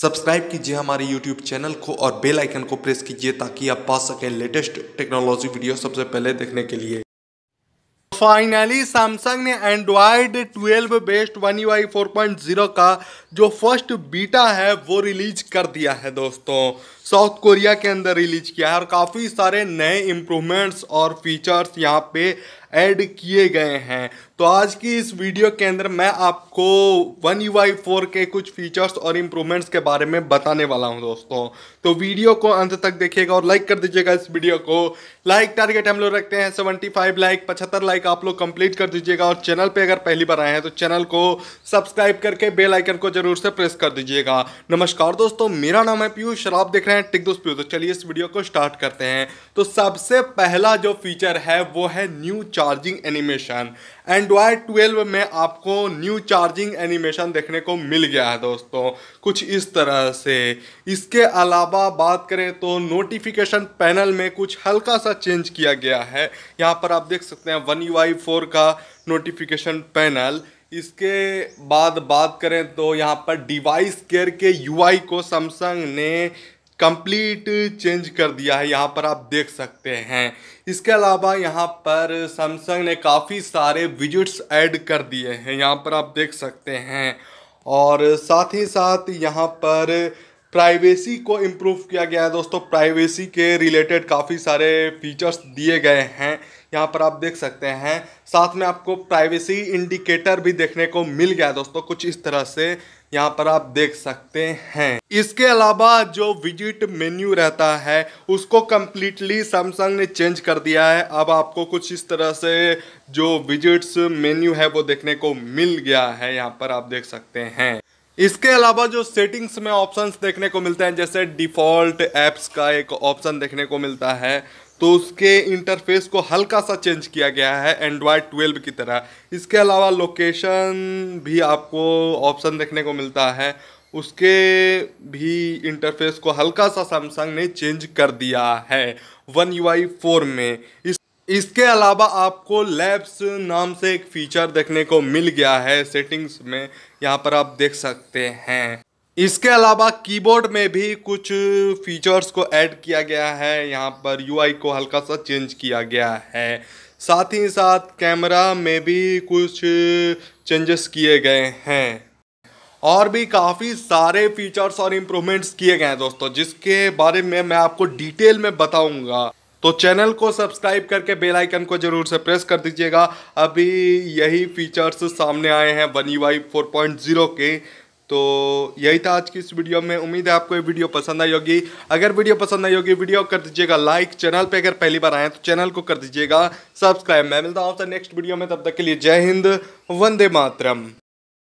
subscribe कीजिए हमारे YouTube channel को और बेल आइकन को प्रेस कीजिए ताकि आप पा सकें लेटेस्ट टेक्नोलॉजी वीडियो सबसे पहले देखने के लिए फाइनली सैमसंग ने Android 12 based one U I का जो फर्स्ट बीटा है वो रिलीज कर दिया है दोस्तों साउथ कोरिया के अंदर रिलीज किया है और काफ़ी सारे नए इम्प्रूवमेंट्स और फीचर्स यहाँ पे ऐड किए गए हैं तो आज की इस वीडियो के अंदर मैं आपको वन यू आई फोर के कुछ फीचर्स और इम्प्रूवमेंट्स के बारे में बताने वाला हूं दोस्तों तो वीडियो को अंत तक देखिएगा और लाइक कर दीजिएगा इस वीडियो को लाइक टारगेट हम लोग रखते हैं सेवेंटी फाइव लाइक पचहत्तर लाइक आप लोग कंप्लीट कर दीजिएगा और चैनल पे अगर पहली बार आए हैं तो चैनल को सब्सक्राइब करके बेल आइकन को जरूर से प्रेस कर दीजिएगा नमस्कार दोस्तों मेरा नाम है पीयूष शराब देख रहे हैं टिक दोस्त पीयू तो चलिए इस वीडियो को स्टार्ट करते हैं तो सबसे पहला जो फीचर है वो है न्यू चार्जिंग एनिमेशन एंड्रॉयड 12 में आपको न्यू चार्जिंग एनिमेशन देखने को मिल गया है दोस्तों कुछ इस तरह से इसके अलावा बात करें तो नोटिफिकेशन पैनल में कुछ हल्का सा चेंज किया गया है यहाँ पर आप देख सकते हैं वन यू फोर का नोटिफिकेशन पैनल इसके बाद बात करें तो यहाँ पर डिवाइस केयर के यूआई को सैमसंग ने कंप्लीट चेंज कर दिया है यहाँ पर आप देख सकते हैं इसके अलावा यहाँ पर सैमसंग ने काफ़ी सारे विजिट्स ऐड कर दिए हैं यहाँ पर आप देख सकते हैं और साथ ही साथ यहाँ पर प्राइवेसी को इम्प्रूव किया गया है दोस्तों प्राइवेसी के रिलेटेड काफ़ी सारे फीचर्स दिए गए हैं यहाँ पर आप देख सकते हैं साथ में आपको प्राइवेसी इंडिकेटर भी देखने को मिल गया दोस्तों कुछ इस तरह से यहाँ पर आप देख सकते हैं इसके अलावा जो विजिट मेन्यू रहता है उसको कम्प्लीटली सैमसंग ने चेंज कर दिया है अब आपको कुछ इस तरह से जो विजिट्स मेन्यू है वो देखने को मिल गया है यहाँ पर आप देख सकते हैं इसके अलावा जो सेटिंग्स में ऑप्शंस देखने को मिलते हैं जैसे डिफ़ॉल्ट ऐप्स का एक ऑप्शन देखने को मिलता है तो उसके इंटरफेस को हल्का सा चेंज किया गया है एंड्रॉयड ट्वेल्व की तरह इसके अलावा लोकेशन भी आपको ऑप्शन देखने को मिलता है उसके भी इंटरफेस को हल्का सा सैमसंग ने चेंज कर दिया है वन यू आई फोर में इस इसके अलावा आपको लैब्स नाम से एक फीचर देखने को मिल गया है सेटिंग्स में यहाँ पर आप देख सकते हैं इसके अलावा कीबोर्ड में भी कुछ फीचर्स को ऐड किया गया है यहाँ पर यूआई को हल्का सा चेंज किया गया है साथ ही साथ कैमरा में भी कुछ चेंजेस किए गए हैं और भी काफ़ी सारे फीचर्स और इम्प्रूवमेंट्स किए गए हैं दोस्तों जिसके बारे में मैं आपको डिटेल में बताऊंगा तो चैनल को सब्सक्राइब करके बेल आइकन को जरूर से प्रेस कर दीजिएगा अभी यही फीचर्स सामने आए हैं one U four point zero के तो यही था आज की इस वीडियो में उम्मीद है आपको ये वीडियो पसंद आई होगी अगर वीडियो पसंद आई होगी वीडियो कर दीजिएगा लाइक चैनल पे अगर पहली बार आए तो चैनल को कर दीजिएगा सब्सक्राइब मैं मिलता हूँ नेक्स्ट वीडियो में तब तक के लिए जय हिंद वंदे मातरम